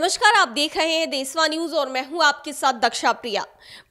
नमस्कार आप देख रहे हैं देसवा न्यूज और मैं हूं आपके साथ दक्षा प्रिया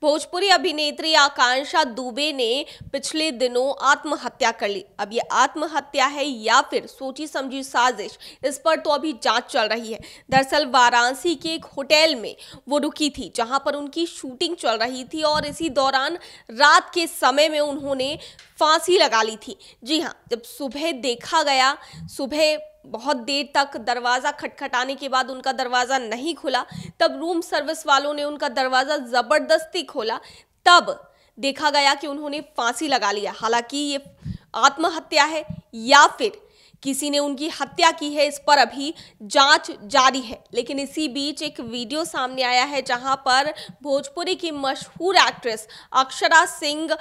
भोजपुरी अभिनेत्री आकांक्षा दुबे ने पिछले दिनों आत्महत्या कर ली अब ये आत्महत्या है या फिर सोची समझी साजिश इस पर तो अभी जांच चल रही है दरअसल वाराणसी के एक होटल में वो रुकी थी जहां पर उनकी शूटिंग चल रही थी और इसी दौरान रात के समय में उन्होंने फांसी लगा ली थी जी हाँ जब सुबह देखा गया सुबह बहुत देर तक दरवाज़ा खटखटाने के बाद उनका दरवाज़ा नहीं खुला तब रूम सर्विस वालों ने उनका दरवाज़ा ज़बरदस्ती खोला तब देखा गया कि उन्होंने फांसी लगा लिया हालांकि ये आत्महत्या है या फिर किसी ने उनकी हत्या की है इस पर अभी जांच जारी है लेकिन इसी बीच एक वीडियो सामने आया है जहां पर भोजपुरी की मशहूर एक्ट्रेस अक्षरा सिंह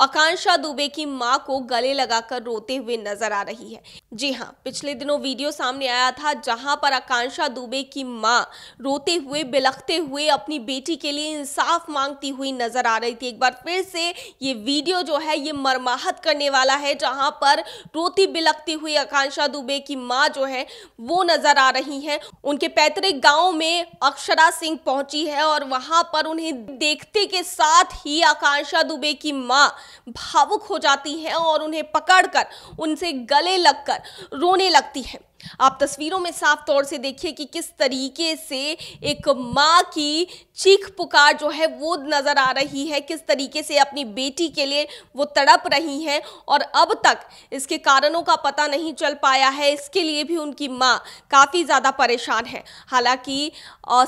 आकांक्षा दुबे की मां को गले लगाकर रोते हुए नजर आ रही है जी हां पिछले दिनों वीडियो सामने आया था जहां पर आकांक्षा दुबे की मां रोते हुए बिलखते हुए अपनी बेटी के लिए इंसाफ मांगती हुई नजर आ रही थी एक बार फिर से ये वीडियो जो है ये मरमाहत करने वाला है जहां पर रोती बिलखती हुई आकांक्षा दुबे की माँ जो है वो नजर आ रही है उनके पैतृक गाँव में अक्षरा सिंह पहुंची है और वहां पर उन्हें देखते के साथ ही आकांक्षा दुबे की माँ भावुक हो जाती हैं और उन्हें पकड़कर उनसे गले लगकर रोने लगती हैं आप तस्वीरों में साफ तौर से देखिए कि किस तरीके से एक माँ की चीख पुकार जो है वो नज़र आ रही है किस तरीके से अपनी बेटी के लिए वो तड़प रही हैं और अब तक इसके कारणों का पता नहीं चल पाया है इसके लिए भी उनकी माँ काफ़ी ज़्यादा परेशान है हालांकि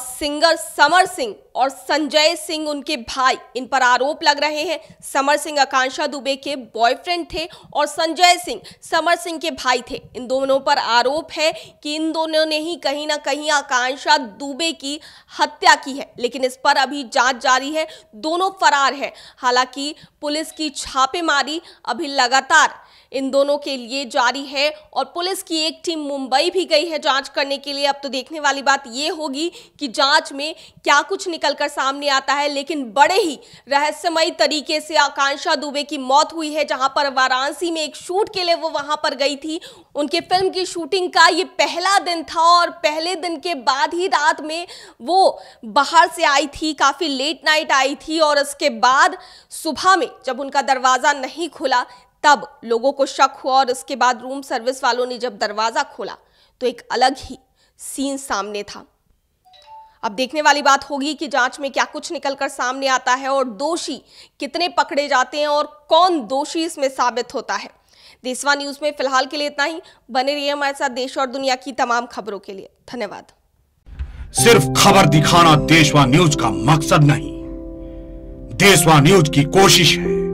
सिंगर समर सिंह और संजय सिंह उनके भाई इन पर आरोप लग रहे हैं समर सिंह आकांक्षा दुबे के बॉयफ्रेंड थे और संजय सिंह समर सिंह के भाई थे इन दोनों पर आरोप आरोप है कि इन दोनों ने ही कहीं ना कहीं आकांक्षा दुबे की हत्या की है लेकिन इस पर अभी जांच जारी है दोनों फरार हैं हालांकि पुलिस की छापेमारी अभी लगातार इन दोनों के लिए जारी है और पुलिस की एक टीम मुंबई भी गई है जांच करने के लिए अब तो देखने वाली बात ये होगी कि जांच में क्या कुछ निकलकर सामने आता है लेकिन बड़े ही रहस्यमय तरीके से आकांक्षा दुबे की मौत हुई है जहां पर वाराणसी में एक शूट के लिए वो वहां पर गई थी उनके फिल्म की शूटिंग का ये पहला दिन था और पहले दिन के बाद ही रात में वो बाहर से आई थी काफ़ी लेट नाइट आई थी और उसके बाद सुबह में जब उनका दरवाज़ा नहीं खुला तब लोगों को शक हुआ और इसके बाद रूम सर्विस वालों ने जब दरवाजा खोला तो एक अलग ही सीन सामने था अब देखने वाली बात होगी कि जांच में क्या कुछ निकलकर सामने आता है और दोषी कितने पकड़े जाते हैं और कौन दोषी इसमें साबित होता है देशवा न्यूज में फिलहाल के लिए इतना ही बने रहिए हमारे साथ देश और दुनिया की तमाम खबरों के लिए धन्यवाद सिर्फ खबर दिखाना देशवा न्यूज का मकसद नहीं देशवा न्यूज की कोशिश है